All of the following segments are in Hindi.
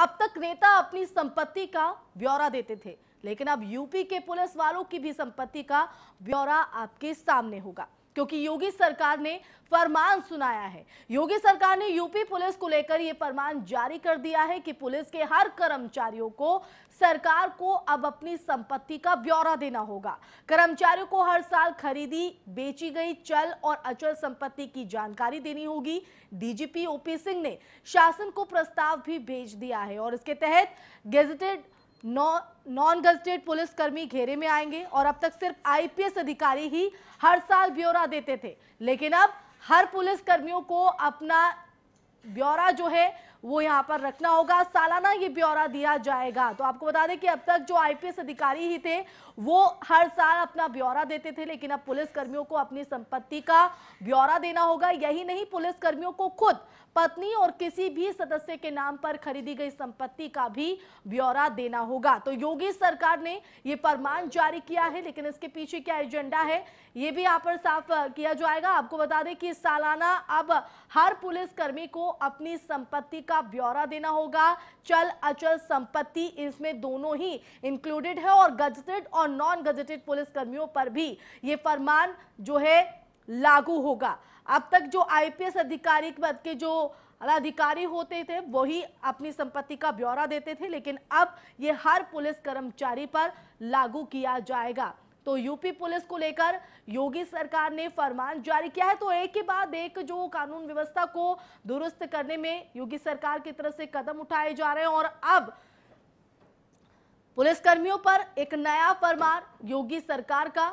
अब तक नेता अपनी संपत्ति का ब्यौरा देते थे लेकिन अब यूपी के पुलिस वालों की भी संपत्ति का ब्यौरा आपके सामने होगा क्योंकि योगी सरकार ने फरमान सुनाया है योगी सरकार ने यूपी पुलिस को लेकर यह फरमान जारी कर दिया है कि पुलिस के हर कर्मचारियों को सरकार को अब अपनी संपत्ति का ब्यौरा देना होगा कर्मचारियों को हर साल खरीदी बेची गई चल और अचल संपत्ति की जानकारी देनी होगी डीजीपी ओपी सिंह ने शासन को प्रस्ताव भी भेज दिया है और इसके तहत गेजेटेड नॉन गजटेड पुलिसकर्मी घेरे में आएंगे और अब तक सिर्फ आईपीएस अधिकारी ही हर साल ब्यौरा देते थे लेकिन अब हर पुलिसकर्मियों को अपना ब्यौरा जो है वो यहाँ पर रखना होगा सालाना ये ब्यौरा दिया जाएगा तो आपको बता दें कि अब तक जो आईपीएस अधिकारी ही थे वो हर साल अपना ब्यौरा देते थे लेकिन अब पुलिस कर्मियों को अपनी संपत्ति का ब्यौरा देना होगा यही नहीं पुलिस कर्मियों को खुद पत्नी और किसी भी सदस्य के नाम पर खरीदी गई संपत्ति का भी ब्यौरा देना होगा तो योगी सरकार ने ये फरमान जारी किया है लेकिन इसके पीछे क्या एजेंडा है ये भी यहाँ पर साफ किया जाएगा आपको बता दें कि सालाना अब हर पुलिस कर्मी को अपनी संपत्ति का ब्यौरा देना होगा चल अचल संपत्ति इसमें दोनों ही इंक्लूडेड है और गजटेड और नॉन गजटेड पुलिस कर्मियों पर भी ये फरमान जो है लागू होगा अब तक जो आईपीएस अधिकारी पद के जो अधिकारी होते थे वही अपनी संपत्ति का ब्यौरा देते थे लेकिन अब ये हर पुलिस कर्मचारी पर लागू किया जाएगा तो यूपी पुलिस को लेकर योगी सरकार ने फरमान जारी किया है तो एक के बाद एक जो कानून व्यवस्था को दुरुस्त करने में योगी सरकार की तरफ से कदम उठाए जा रहे हैं और अब पुलिसकर्मियों पर एक नया फरमान योगी सरकार का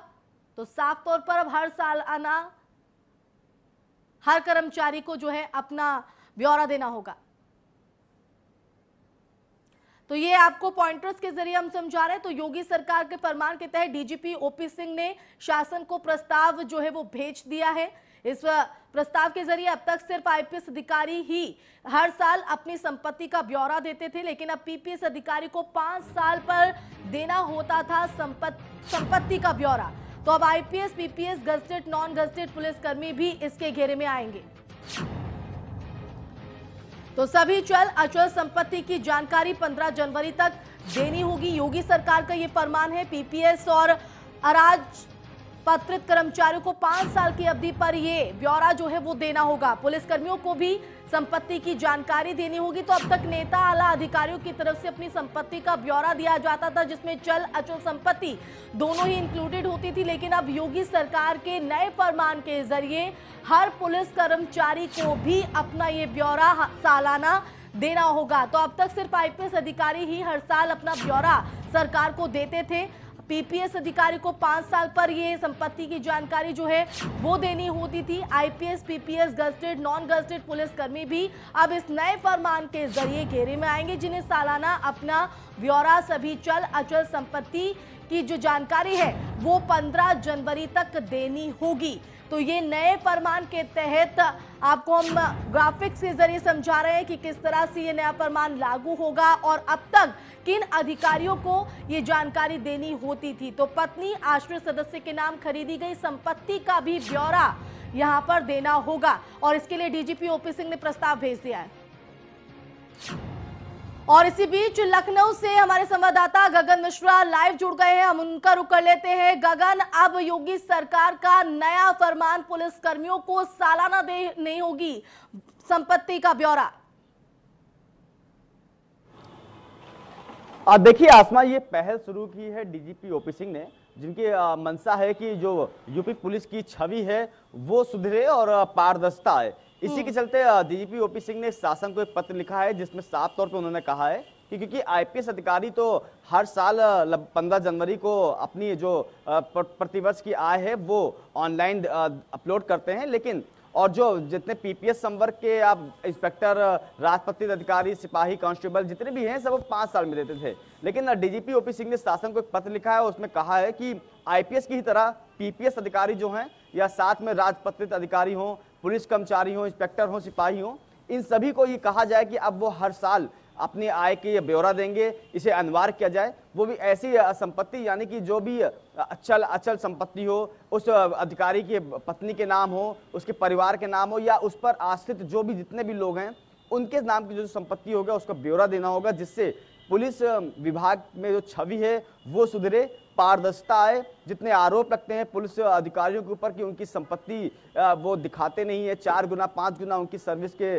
तो साफ तौर पर अब हर साल आना हर कर्मचारी को जो है अपना ब्यौरा देना होगा तो ये आपको पॉइंटर्स के जरिए हम समझा रहे हैं तो योगी सरकार के फरमान के तहत डीजीपी ओपी सिंह ने शासन को प्रस्ताव जो है वो भेज दिया है इस प्रस्ताव के जरिए अब तक सिर्फ आईपीएस अधिकारी ही हर साल अपनी संपत्ति का ब्यौरा देते थे लेकिन अब पीपीएस अधिकारी को पांच साल पर देना होता था संपत्ति का ब्यौरा तो अब IPS PPS gazetted non gazetted पुलिसकर्मी भी इसके घेरे में आएंगे तो सभी चल अचल संपत्ति की जानकारी 15 जनवरी तक देनी होगी योगी सरकार का ये फरमान है पीपीएस और अराज पत्रित कर्मचारियों को पांच साल की अवधि पर ये ब्यौरा जो है वो देना होगा पुलिस कर्मियों को भी संपत्ति की जानकारी देनी होगी तो अब तक नेता आला अधिकारियों की तरफ से अपनी संपत्ति का ब्यौरा दिया जाता था जिसमें चल अचल संपत्ति दोनों ही इंक्लूडेड होती थी लेकिन अब योगी सरकार के नए फरमान के जरिए हर पुलिस कर्मचारी को भी अपना ये ब्यौरा सालाना देना होगा तो अब तक सिर्फ आईपीएस अधिकारी ही हर साल अपना ब्यौरा सरकार को देते थे पीपीएस अधिकारी को पांच साल पर ये संपत्ति की जानकारी जो है वो देनी होती थी IPS PPS gazetted non gazetted पुलिसकर्मी भी अब इस नए फरमान के जरिए घेरे में आएंगे जिन्हें सालाना अपना ब्यौरा सभी चल अचल संपत्ति की जो जानकारी है वो 15 जनवरी तक देनी होगी तो ये नए फरमान के तहत आपको हम ग्राफिक्स के जरिए समझा रहे हैं कि किस तरह से ये नया फरमान लागू होगा और अब तक किन अधिकारियों को ये जानकारी देनी होती थी तो पत्नी आश्रय सदस्य के नाम खरीदी गई संपत्ति का भी ब्यौरा यहां पर देना होगा और इसके लिए डीजीपी ओपी सिंह ने प्रस्ताव भेज दिया है और इसी बीच लखनऊ से हमारे संवाददाता गगन मिश्रा लाइव जुड़ गए हैं हम उनका रुक कर लेते हैं गगन अब योगी सरकार का नया फरमान पुलिस कर्मियों को सालाना दे नहीं होगी संपत्ति का ब्यौरा देखिए आसमा ये पहल शुरू की है डीजीपी ओपी सिंह ने जिनकी मंशा है कि जो यूपी पुलिस की छवि है वो सुधरे और पारदर्शिता है इसी हम्म। के चलते डीजीपी ओपी सिंह ने शासन को एक पत्र लिखा है जिसमें साफ तौर पर उन्होंने कहा है कि क्योंकि आईपीएस अधिकारी तो हर साल पंद्रह जनवरी को अपनी जो प्रतिवर्ष की आय है वो ऑनलाइन अपलोड करते हैं लेकिन और जो जितने पीपीएस संवर्ग के आप इंस्पेक्टर राजपत्रित अधिकारी सिपाही कांस्टेबल जितने भी हैं सब वो पाँच साल में देते थे लेकिन डीजीपी ओपी सिंह ने शासन को एक पत्र लिखा है उसमें कहा है कि आईपीएस की ही तरह पीपीएस अधिकारी जो हैं या साथ में राजपत्रित अधिकारी हों पुलिस कर्मचारी हों इंस्पेक्टर हों सिपाही हों इन सभी को ये कहा जाए कि अब वो हर साल अपनी आय के ब्यौरा देंगे इसे अनिवार्य किया जाए वो भी ऐसी संपत्ति यानी कि जो भी अचल अचल संपत्ति हो उस अधिकारी के पत्नी के नाम हो उसके परिवार के नाम हो या उस पर आश्रित जो भी जितने भी लोग हैं उनके नाम की जो संपत्ति होगा उसका ब्यौरा देना होगा जिससे पुलिस विभाग में जो छवि है वो सुधरे पारदर्शिता आए जितने आरोप लगते हैं पुलिस अधिकारियों के ऊपर कि उनकी संपत्ति वो दिखाते नहीं है चार गुना पाँच गुना उनकी सर्विस के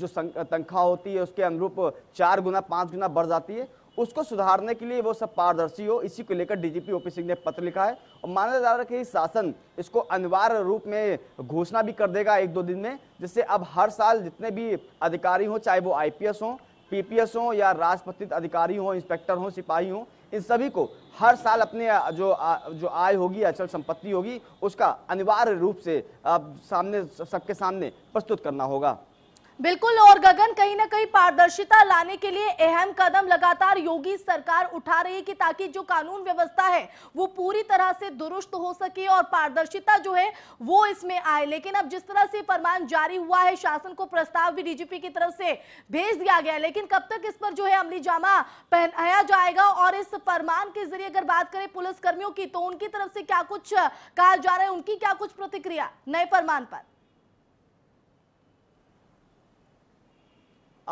जो तनख्वाह होती है उसके अनुरूप चार गुना पाँच गुना बढ़ जाती है उसको सुधारने के लिए वो सब पारदर्शी हो इसी को लेकर डीजीपी ओपी सिंह ने पत्र लिखा है और माना जा रहा है कि शासन इसको अनिवार्य रूप में घोषणा भी कर देगा एक दो दिन में जिससे अब हर साल जितने भी अधिकारी हों चाहे वो आईपीएस हों पीपीएस हो या राजपत्रित अधिकारी हों इंस्पेक्टर हों सिपाही हों इन सभी को हर साल अपने जो जो आय होगी अचल संपत्ति होगी उसका अनिवार्य रूप से सामने सबके सामने प्रस्तुत करना होगा बिल्कुल और गगन कहीं ना कहीं पारदर्शिता लाने के लिए अहम कदम लगातार योगी सरकार उठा रही है कि ताकि जो कानून व्यवस्था है वो पूरी तरह से दुरुस्त हो सके और पारदर्शिता जो है वो इसमें आए लेकिन अब जिस तरह से फरमान जारी हुआ है शासन को प्रस्ताव भी डीजीपी की तरफ से भेज दिया गया लेकिन कब तक इस पर जो है अमली जामा पहनाया जाएगा और इस फरमान के जरिए अगर बात करें पुलिसकर्मियों की तो उनकी तरफ से क्या कुछ कहा जा रहा है उनकी क्या कुछ प्रतिक्रिया नए फरमान पर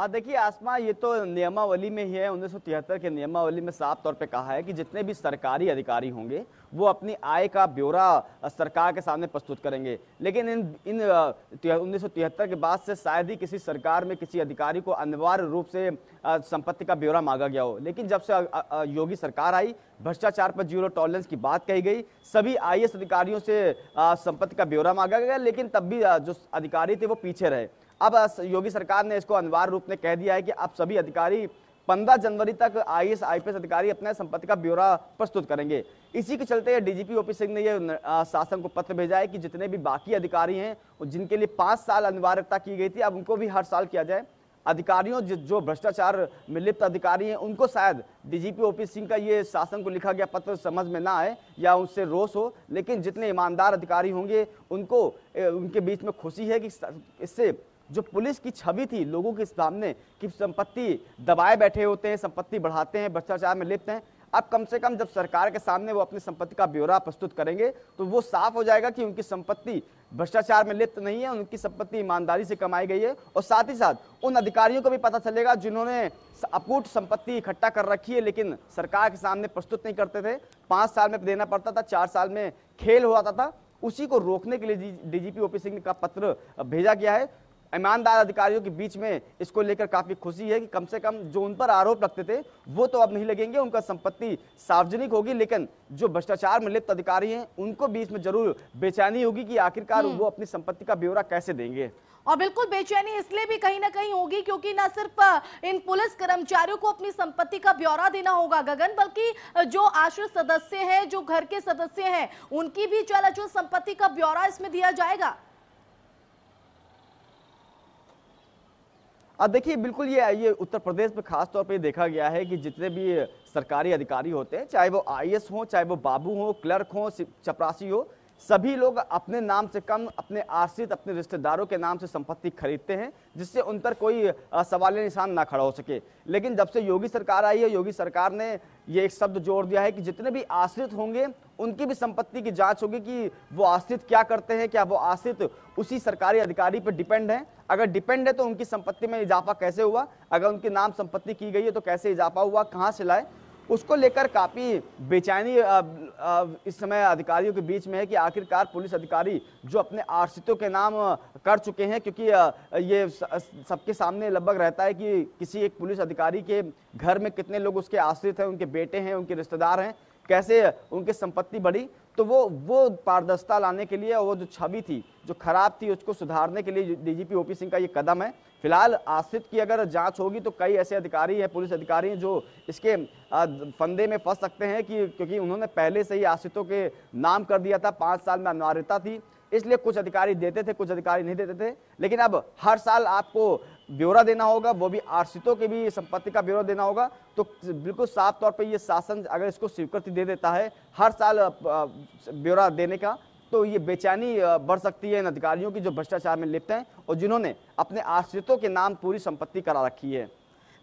देखिए आसमा ये तो नियमावली में ही है उन्नीस के नियमावली में साफ तौर पे कहा है कि जितने भी सरकारी अधिकारी होंगे वो अपनी आय का ब्यौरा सरकार के सामने प्रस्तुत करेंगे लेकिन इन इन उन्नीस के बाद से शायद ही किसी सरकार में किसी अधिकारी को अनिवार्य रूप से संपत्ति का ब्यौरा मांगा गया हो लेकिन जब से योगी सरकार आई भ्रष्टाचार पर जीरो टॉलरेंस की बात कही गई सभी आई अधिकारियों से संपत्ति का ब्यौरा मांगा गया लेकिन तब भी जो अधिकारी थे वो पीछे रहे अब योगी सरकार ने इसको अनिवार्य रूप में कह दिया है कि अब सभी अधिकारी 15 जनवरी तक आई एस अधिकारी अपने संपत्ति का ब्यौरा प्रस्तुत करेंगे इसी के चलते डीजीपी ओपी सिंह ने यह शासन को पत्र भेजा है कि जितने भी बाकी अधिकारी हैं जिनके लिए पाँच साल अनिवार्यता की गई थी अब उनको भी हर साल किया जाए अधिकारियों जो भ्रष्टाचार में लिप्त अधिकारी हैं उनको शायद डीजीपी ओपी सिंह का ये शासन को लिखा गया पत्र समझ में ना आए या उससे रोष हो लेकिन जितने ईमानदार अधिकारी होंगे उनको उनके बीच में खुशी है कि इससे जो पुलिस की छवि थी लोगों के सामने कि संपत्ति दबाए बैठे होते हैं संपत्ति बढ़ाते हैं भ्रष्टाचार में लिप्त हैं अब कम से कम जब सरकार के सामने वो अपनी संपत्ति का ब्यौरा प्रस्तुत करेंगे तो वो साफ हो जाएगा कि उनकी संपत्ति भ्रष्टाचार में लिप्त नहीं है उनकी संपत्ति ईमानदारी से कमाई गई है और साथ ही साथ उन अधिकारियों को भी पता चलेगा जिन्होंने अपूट संपत्ति इकट्ठा कर रखी है लेकिन सरकार के सामने प्रस्तुत नहीं करते थे पाँच साल में देना पड़ता था चार साल में खेल हो जाता था उसी को रोकने के लिए डीजीपी ओपी सिंह का पत्र भेजा गया है ईमानदार अधिकारियों के बीच में इसको लेकर काफ़ी खुशी है कि कम से कम जो उन पर आरोप लगते थे वो तो अब नहीं लगेंगे उनका संपत्ति सार्वजनिक होगी लेकिन जो भ्रष्टाचार में लिप्त अधिकारी हैं उनको बीच में जरूर बेचैनी होगी कि आखिरकार हम्म। वो अपनी संपत्ति का ब्यौरा कैसे देंगे और बिल्कुल बेचैनी इसलिए भी कहीं ना कहीं होगी क्योंकि ना सिर्फ इन पुलिस कर्मचारियों को अपनी संपत्ति का ब्यौरा देना होगा गगन बल्कि जो आश्रित सदस्य हैं जो घर के सदस्य हैं उनकी भी चल अचल संपत्ति का ब्यौरा इसमें दिया जाएगा अब देखिए बिल्कुल ये ये उत्तर प्रदेश में खास तौर पे देखा गया है कि जितने भी सरकारी अधिकारी होते हैं चाहे वो आई हों चाहे वो बाबू हों क्लर्क हो चपरासी हो सभी लोग अपने नाम से कम अपने आश्रित अपने रिश्तेदारों के नाम से संपत्ति खरीदते हैं जिससे उन पर कोई सवाल निशान ना खड़ा हो सके लेकिन जब से योगी सरकार आई है योगी सरकार ने ये एक शब्द जोड़ दिया है कि जितने भी आश्रित होंगे उनकी भी संपत्ति की जांच होगी कि वो आश्रित क्या करते हैं क्या वो आश्रित उसी सरकारी अधिकारी पर डिपेंड हैं अगर डिपेंड है तो उनकी संपत्ति में इजाफा कैसे हुआ अगर उनके नाम संपत्ति की गई है तो कैसे इजाफा हुआ कहाँ से लाए उसको लेकर काफ़ी बेचैनी इस समय अधिकारियों के बीच में है कि आखिरकार पुलिस अधिकारी जो अपने आश्रितों के नाम कर चुके हैं क्योंकि ये सबके सामने लगभग रहता है कि किसी एक पुलिस अधिकारी के घर में कितने लोग उसके आश्रित हैं उनके बेटे हैं उनके रिश्तेदार हैं कैसे उनकी संपत्ति बढ़ी तो वो वो पारदर्शिता लाने के लिए वो जो छवि थी जो खराब थी उसको सुधारने के लिए डीजीपी ओपी सिंह का ये कदम है फिलहाल आश्रित की अगर जांच होगी तो कई ऐसे अधिकारी हैं पुलिस अधिकारी हैं जो इसके फंदे में फंस सकते हैं कि क्योंकि उन्होंने पहले से ही आश्रितों के नाम कर दिया था पाँच साल में अनिवार्यता थी इसलिए कुछ अधिकारी देते थे कुछ अधिकारी नहीं देते थे लेकिन अब हर साल आपको ब्यौरा देना होगा वो भी आश्रितों के भी संपत्ति का ब्यौरा देना होगा तो बिल्कुल साफ तौर पर ये शासन अगर इसको स्वीकृति दे देता है हर साल ब्यौरा देने का तो ये बेचैनी बढ़ सकती है इन अधिकारियों की जो भ्रष्टाचार में लिप्त हैं और जिन्होंने अपने आश्रितों के नाम पूरी संपत्ति करा रखी है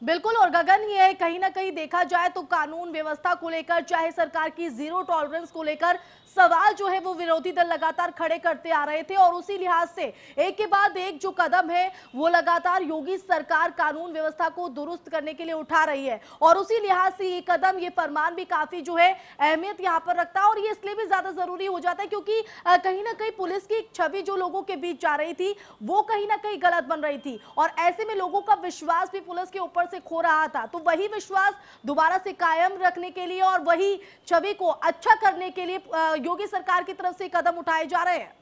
बिल्कुल और गगन ये कहीं ना कहीं देखा जाए तो कानून व्यवस्था को लेकर चाहे सरकार की जीरो टॉलरेंस को लेकर सवाल जो है वो विरोधी दल लगातार खड़े करते आ रहे थे और उसी लिहाज से एक के बाद एक जो कदम है वो लगातार योगी सरकार कानून व्यवस्था को दुरुस्त करने के लिए उठा रही है और उसी लिहाज से ये कदम ये फरमान भी काफी जो है अहमियत यहाँ पर रखता है और ये इसलिए भी ज्यादा जरूरी हो जाता है क्योंकि कहीं ना कहीं पुलिस की छवि जो लोगों के बीच जा रही थी वो कहीं ना कहीं गलत बन रही थी और ऐसे में लोगों का विश्वास भी पुलिस के ऊपर से खो रहा था तो वही विश्वास दोबारा से कायम रखने के लिए और वही छवि को अच्छा करने के लिए योगी सरकार की तरफ से कदम उठाए जा रहे हैं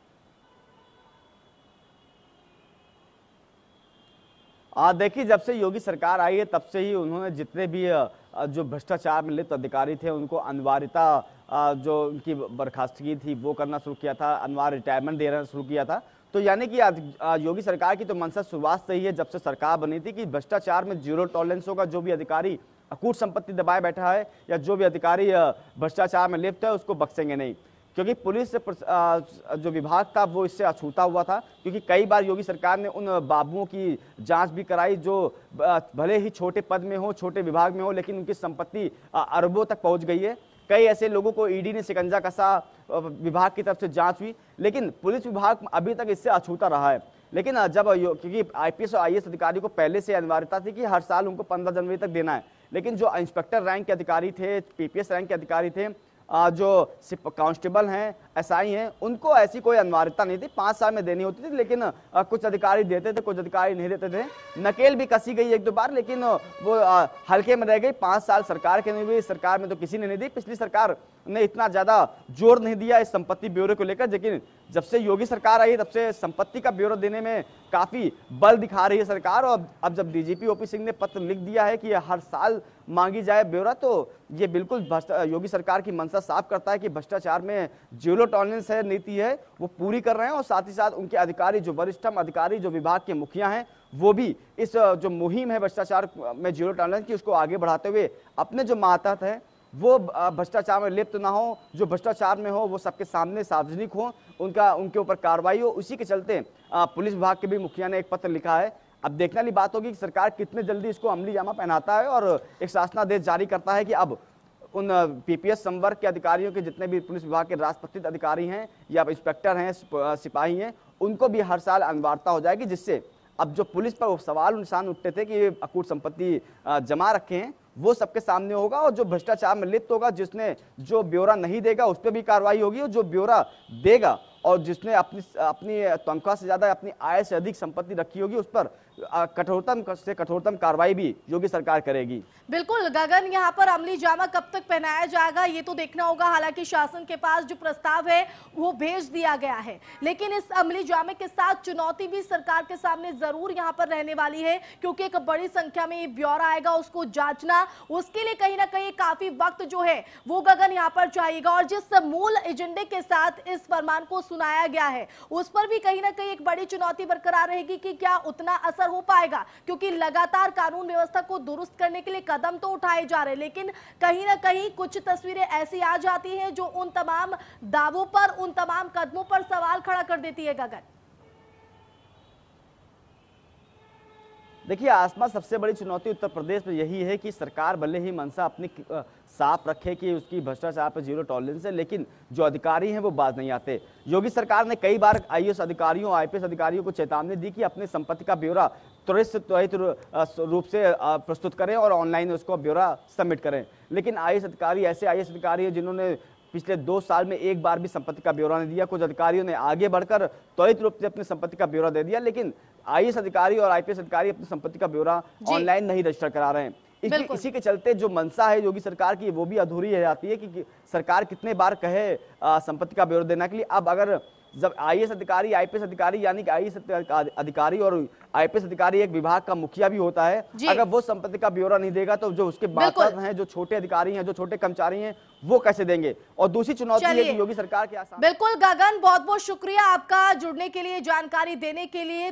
देखिए जब से योगी सरकार आई है तब से ही उन्होंने जितने भी जो भ्रष्टाचार में लिप्त अधिकारी थे उनको अनिवार्यता जो उनकी बर्खास्तगी थी वो करना शुरू किया था अनिवार्य रिटायरमेंट देना शुरू किया था तो यानी कि योगी सरकार की तो मनसा शुरुआत से ही है जब से सरकार बनी थी कि भ्रष्टाचार में जीरो टॉलरेंस होगा जो भी अधिकारी अकूट संपत्ति दबाए बैठा है या जो भी अधिकारी भ्रष्टाचार में लिप्त है उसको बख्सेंगे नहीं क्योंकि पुलिस जो विभाग था वो इससे अछूता हुआ था क्योंकि कई बार योगी सरकार ने उन बाबुओं की जांच भी कराई जो भले ही छोटे पद में हो छोटे विभाग में हो लेकिन उनकी संपत्ति अरबों तक पहुंच गई है कई ऐसे लोगों को ईडी ने शिकंजा कसा विभाग की तरफ से जांच हुई लेकिन पुलिस विभाग अभी तक इससे अछूता रहा है लेकिन जब क्योंकि आई और एस अधिकारी को पहले से अनिवार्यता थी कि हर साल उनको पंद्रह जनवरी तक देना है लेकिन जो इंस्पेक्टर रैंक के अधिकारी थे पी रैंक के अधिकारी थे जो कांस्टेबल हैं एसआई हैं उनको ऐसी कोई अनिवार्यता नहीं थी पाँच साल में देनी होती थी लेकिन कुछ अधिकारी देते थे कुछ अधिकारी नहीं देते थे नकेल भी कसी गई एक दो बार लेकिन वो हल्के में रह गई पाँच साल सरकार के नहीं हुई सरकार में तो किसी ने नहीं दी पिछली सरकार ने इतना ज़्यादा जोर नहीं दिया इस संपत्ति ब्यूरो को लेकर लेकिन जब से योगी सरकार आई तब से संपत्ति का ब्यूरो देने में काफ़ी बल दिखा रही है सरकार और अब जब डीजीपी ओपी सिंह ने पत्र लिख दिया है कि हर साल मांगी जाए ब्यौरा तो ये बिल्कुल योगी सरकार की मंशा साफ करता है कि भ्रष्टाचार में जेलों जीरो टॉलरेंस है नीति है वो पूरी कर रहे हैं और साथ ही साथ उनके अधिकारी जो वरिष्ठम अधिकारी जो विभाग के मुखिया हैं वो भी इस जो मुहिम है भ्रष्टाचार में जीरो टॉलरेंस की उसको आगे बढ़ाते हुए अपने जो मातहत हैं वो भ्रष्टाचार में लिप्त ना हो जो भ्रष्टाचार में हो वो सबके सामने सार्वजनिक हो उनका उनके ऊपर कार्रवाई हो उसी के चलते पुलिस विभाग के भी मुखिया ने एक पत्र लिखा है अब देखने वाली बात होगी कि सरकार कितने जल्दी इसको अमली जामा पहनाता है और एक शासनादेश जारी करता है कि अब उन पीपीएस संवर्ग के अधिकारियों के जितने भी पुलिस विभाग के राजपत्रित अधिकारी हैं या इंस्पेक्टर हैं सिपाही हैं उनको भी हर साल अनिवार्यता हो जाएगी जिससे अब जो पुलिस पर सवाल निशान उठते थे कि अकूट संपत्ति जमा रखे हैं वो सबके सामने होगा और जो भ्रष्टाचार में लिप्त होगा जिसने जो ब्यौरा नहीं देगा उस पर भी कार्रवाई होगी और जो ब्यौरा देगा और जिसने अपनी अपनी तनख्वाह से ज़्यादा अपनी आय से अधिक संपत्ति रखी होगी उस पर कठोरतम से कठोरतम कार्रवाई भी योगी सरकार करेगी बिल्कुल गगन यहाँ पर अमली जामा कब तक पहनाया जाएगा ये तो देखना होगा हालांकि शासन के पास जो प्रस्ताव है वो भेज दिया गया है लेकिन इस अमली जामे के साथ चुनौती भी सरकार के सामने जरूर यहाँ पर रहने वाली है क्योंकि एक बड़ी संख्या में ये ब्यौरा आएगा उसको जांचना उसके लिए कहीं ना कहीं काफी वक्त जो है वो गगन यहाँ पर चाहिएगा और जिस मूल एजेंडे के साथ इस फरमान को सुनाया गया है उस पर भी कहीं ना कहीं एक बड़ी चुनौती बरकरार रहेगी कि क्या उतना असर असर हो पाएगा क्योंकि लगातार कानून व्यवस्था को दुरुस्त करने के लिए कदम तो उठाए जा रहे लेकिन कहीं ना कहीं कुछ तस्वीरें ऐसी आ जाती हैं जो उन तमाम दावों पर उन तमाम कदमों पर सवाल खड़ा कर देती है गगन देखिए आसमा सबसे बड़ी चुनौती उत्तर प्रदेश में यही है कि सरकार भले ही मनसा अपनी साफ रखे कि उसकी भ्रष्टाचार पर जीरो टॉलरेंस है लेकिन जो अधिकारी हैं वो बाज नहीं आते योगी सरकार ने कई बार आई अधिकारियों आई अधिकारियों को चेतावनी दी कि अपनी संपत्ति का ब्यौरा त्वरित से त्वरित रूप से प्रस्तुत करें और ऑनलाइन उसको ब्यौरा सबमिट करें लेकिन आई अधिकारी ऐसे आई अधिकारी हैं जिन्होंने पिछले दो साल में एक बार भी संपत्ति का ब्यौरा नहीं दिया कुछ अधिकारियों ने आगे बढ़कर त्वरित रूप से अपनी संपत्ति का ब्यौरा दे दिया लेकिन आई अधिकारी और आईपीएस अधिकारी अपनी संपत्ति का ब्यौरा ऑनलाइन नहीं रजिस्टर करा रहे हैं इसी के चलते जो मनसा है योगी सरकार की वो भी अधूरी रह जाती है कि, कि सरकार कितने बार कहे संपत्ति का ब्यौरा देने के लिए अब अगर जब एस अधिकारी आईपीएस अधिकारी यानी कि एस अधिकारी और आईपीएस अधिकारी एक विभाग का मुखिया भी होता है अगर वो संपत्ति का ब्यौरा नहीं देगा तो जो उसके बाद हैं जो छोटे अधिकारी हैं जो छोटे कर्मचारी हैं वो कैसे देंगे और दूसरी चुनौती है कि योगी सरकार के बिल्कुल गगन बहुत बहुत शुक्रिया आपका जुड़ने के लिए जानकारी देने के लिए